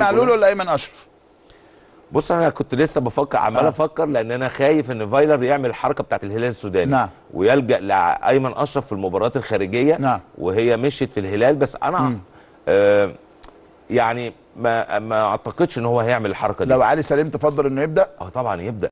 معلول ولا ايمن اشرف بص انا كنت لسه بفكر عمال آه. افكر لان انا خايف ان فايلر يعمل الحركه بتاعت الهلال السوداني نعم. ويلجا لايمن اشرف في المباريات الخارجيه نعم. وهي مشيت في الهلال بس انا آه يعني ما ما اعتقدش ان هو هيعمل الحركه دي لو علي سليم تفضل انه يبدا اه طبعا يبدا